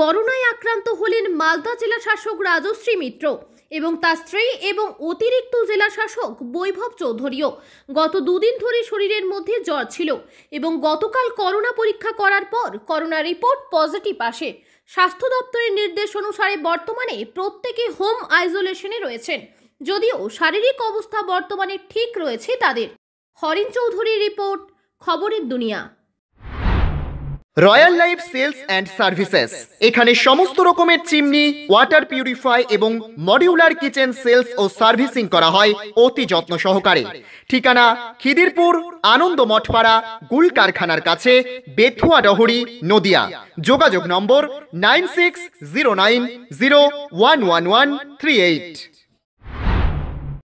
করোনায় আক্রান্ত হলেন মালদা জেলা শাসক রাজশ্রী মিত্র এবং তার স্ত্রী এবং অতিরিক্ত জেলা শাসক বৈভব চৌধুরীও গত দুদিন ধরে শরীরের মধ্যে জ্বর ছিল এবং গতকাল করোনা পরীক্ষা করার পর করোনা রিপোর্ট পজিটিভ আসে স্বাস্থ্য দপ্তরের নির্দেশ অনুসারে বর্তমানে প্রত্যেকে হোম আইসোলেশনে রয়েছেন যদিও শারীরিক অবস্থা বর্তমানে ঠিক রয়েছে তাদের হরিণ চৌধুরীর রিপোর্ট খবরের দুনিয়া royal life sales and services এখানে সমস্ত রকমের চিমনি ওয়াটার পিউরিফাই এবং মডিউলার কিচেন সেলস ও সার্ভিসিং করা হয় অতি যত্ন সহকারে ঠিকানা খিদিরপুর আনন্দ মঠপাড়া গুল কারখানার কাছে বেথুয়া ডহরি নদিয়া যোগাযোগ number nine six zero nine zero one one one three eight